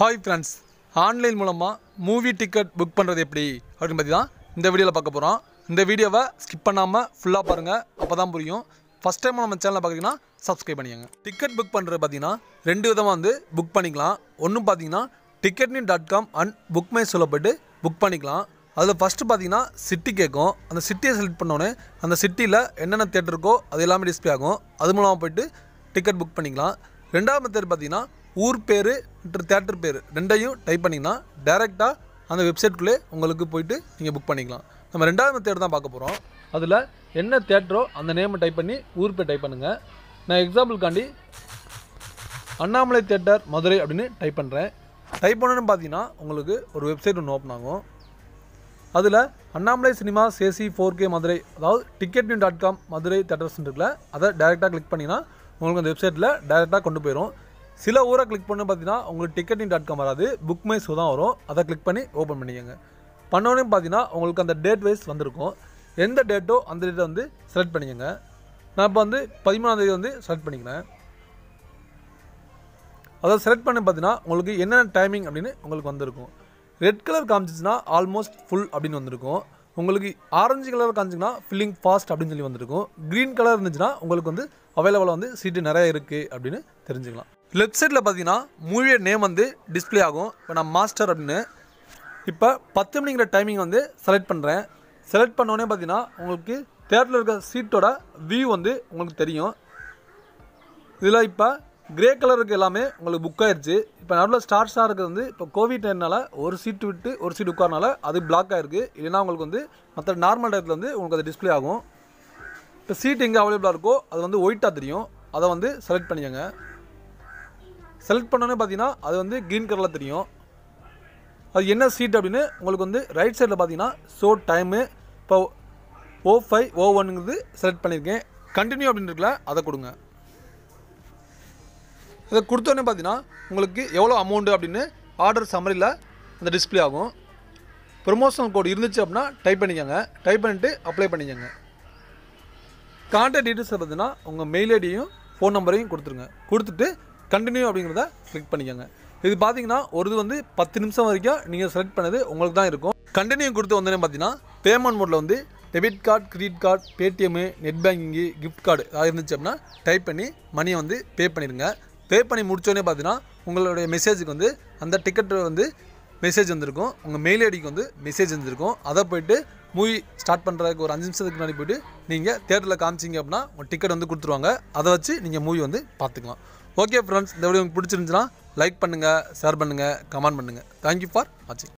hi friends online மூலமாக movie ticket book பண்ணுறது எப்படி அப்படின்னு பற்றி தான் இந்த வீடியோவில் பார்க்க போகிறோம் இந்த வீடியோவை ஸ்கிப் பண்ணாமல் ஃபுல்லாக பாருங்கள் அப்போ தான் புரியும் ஃபஸ்ட் டைம் நம்ம சேனலில் பார்க்குறீங்கன்னா சப்ஸ்கிரைப் பண்ணிக்கோங்க டிக்கெட் புக் பண்ணுறது பார்த்தீங்கன்னா ரெண்டு விதமாக வந்து புக் பண்ணிக்கலாம் ஒன்று பார்த்தீங்கன்னா Ticketnew dot com and book my சொல்லப்பட்டு புக் பண்ணிக்கலாம் அதில் ஃபஸ்ட்டு பார்த்தீங்கன்னா சிட்டி கேட்கும் அந்த சிட்டியை செலக்ட் பண்ணோன்னே அந்த சிட்டியில் என்னென்ன தேட்டருக்கோ இருக்கோ அது எல்லாமே டிஸ்பிளே ஆகும் அது மூலமாக போய்ட்டு டிக்கெட் புக் பண்ணிக்கலாம் ரெண்டாவது தேர்ட் பார்த்தீங்கன்னா ஊர் பேர் தேட்டர் பேர் ரெண்டையும் டைப் பண்ணிங்கன்னா டேரெக்டாக அந்த வெப்சைட்டுக்குள்ளே உங்களுக்கு போயிட்டு நீங்கள் புக் பண்ணிக்கலாம் நம்ம ரெண்டாவது தேட்டர் தான் பார்க்க போகிறோம் அதில் என்ன தேட்டரோ அந்த நேமை டைப் பண்ணி ஊர் பேர் டைப் பண்ணுங்கள் நான் எக்ஸாம்பிள்காண்டி அண்ணாமலை தேட்டர் மதுரை அப்படின்னு டைப் பண்ணுறேன் டைப் பண்ணணுன்னு பார்த்தீங்கன்னா உங்களுக்கு ஒரு வெப்சைட் ஒன்று ஓப்பன் ஆகும் அதில் அண்ணாமலை சினிமா சேசி ஃபோர் கே மதுரை அதாவது ticket new dot com Madurai theatres இருக்குல்ல அதை டேரெக்டாக கிளிக் பண்ணிங்கன்னா உங்களுக்கு அந்த வெப்சைட்டில் டேரெக்டாக கொண்டு போயிடும் சில ஊரை கிளிக் பண்ணி பார்த்தீங்கன்னா உங்களுக்கு டிக்கெட்டிங் டாட் காம் வராது புக் மை ஷோ தான் வரும் அதை கிளிக் பண்ணி ஓப்பன் பண்ணிக்கோங்க பண்ணோடனே பார்த்தீங்கன்னா உங்களுக்கு அந்த டேட் வைஸ் வந்திருக்கும் எந்த டேட்டோ அந்த டேட்டை வந்து செலக்ட் பண்ணிக்கோங்க நான் இப்போ வந்து பதிமூணாந்தேதி வந்து செலக்ட் பண்ணிக்கிறேன் அதை செலக்ட் பண்ணி பார்த்தீங்கன்னா உங்களுக்கு என்னென்ன டைமிங் அப்படின்னு உங்களுக்கு வந்திருக்கும் ரெட் கலர் காமிச்சிச்சுன்னா ஆல்மோஸ்ட் ஃபுல் அப்படின்னு வந்திருக்கும் உங்களுக்கு ஆரஞ்சு கலர் காமிச்சிங்கன்னா ஃபில்லிங் ஃபாஸ்ட் அப்படின்னு சொல்லி வந்திருக்கும் க்ரீன் கலர் இருந்துச்சுன்னா உங்களுக்கு வந்து அவைலபிளாக வந்து சீட்டு நிறையா இருக்குது அப்படின்னு தெரிஞ்சுக்கலாம் லெஃப்ட் சைடில் பார்த்தீங்கன்னா மூவிய நேம் வந்து டிஸ்பிளே ஆகும் இப்போ நான் மாஸ்டர் அப்படின்னு இப்போ பத்து மணிங்கிற டைமிங் வந்து செலக்ட் பண்ணுறேன் செலக்ட் பண்ணோடனே பார்த்தீங்கன்னா உங்களுக்கு தேட்டரில் இருக்கிற சீட்டோட வியூ வந்து உங்களுக்கு தெரியும் இதில் இப்போ கிரே கலர் எல்லாமே உங்களுக்கு புக் ஆகிடுச்சு இப்போ நடுவில் ஸ்டார் ஸ்டார் இருக்கிறது வந்து இப்போ கோவிட் நைனால் ஒரு சீட்டு விட்டு ஒரு சீட் உட்காரனால அது பிளாக் ஆகிருக்கு இல்லைனா உங்களுக்கு வந்து மற்ற நார்மல் டயத்தில் வந்து உங்களுக்கு அது டிஸ்பிளே ஆகும் இப்போ சீட் எங்கே அவைலபிளாக இருக்கோ அது வந்து ஒயிட்டாக தெரியும் அதை வந்து செலக்ட் பண்ணிக்கோங்க செலக்ட் பண்ணோன்னே பார்த்தீங்கன்னா அது வந்து க்ரீன் கலரில் தெரியும் அது என்ன சீட் அப்படின்னு உங்களுக்கு வந்து ரைட் சைடில் பார்த்தீங்கன்னா ஷோ டைமு இப்போ ஓ ஃபைவ் ஓ ஒன்னுங்கிறது செலக்ட் பண்ணியிருக்கேன் கண்டினியூ அப்படின்னு இருக்கல அதை கொடுங்க இதை கொடுத்தோன்னே பார்த்தீங்கன்னா உங்களுக்கு எவ்வளோ அமௌண்ட்டு அப்படின்னு ஆர்டர் சம்மரியில் அந்த டிஸ்பிளே ஆகும் ப்ரொமோஷனல் கோட் இருந்துச்சு அப்படின்னா டைப் பண்ணிக்கோங்க டைப் பண்ணிவிட்டு அப்ளை பண்ணிக்கோங்க கான்டாக்ட் டீட்டெயில்ஸ் பார்த்தீங்கன்னா உங்கள் மெயில் ஐடியும் ஃபோன் நம்பரையும் கொடுத்துருங்க கொடுத்துட்டு கண்டினியூ அப்படிங்கிறத கிளிக் பண்ணிக்கோங்க இது பார்த்தீங்கன்னா ஒரு இது வந்து பத்து நிமிஷம் வரைக்கும் நீங்கள் செலக்ட் பண்ணது உங்களுக்கு தான் இருக்கும் கண்டினியூ கொடுத்து வந்தோடனே பார்த்தீங்கன்னா பேமெண்ட் மோடில் வந்து debit card credit card Paytm net banking gift card அதாவது இருந்துச்சு அப்படின்னா டைப் பண்ணி மணியை வந்து பே பண்ணிடுங்க பே பண்ணி முடித்தோடனே பார்த்தீங்கன்னா உங்களுடைய மெசேஜுக்கு வந்து அந்த டிக்கெட் வந்து மெசேஜ் வந்திருக்கும் உங்கள் மெயில் ஐடிக்கு வந்து மெசேஜ் வந்திருக்கும் அதை போய்ட்டு மூவி ஸ்டார்ட் பண்ணுறதுக்கு ஒரு அஞ்சு நிமிஷத்துக்கு முன்னாடி போய்ட்டு நீங்கள் தேட்டரில் காமிச்சிங்க அப்படின்னா உங்கள் டிக்கெட் வந்து கொடுத்துருவாங்க அதை வச்சு நீங்கள் மூவி வந்து பார்த்துக்கலாம் ஓகே ஃப்ரெண்ட்ஸ் இந்த வீடியோ உங்களுக்கு பிடிச்சிருந்துச்சுன்னா லைக் பண்ணுங்கள் ஷேர் பண்ணுங்கள் கமெண்ட் பண்ணுங்கள் தேங்க்யூ ஃபார் வாட்சிங்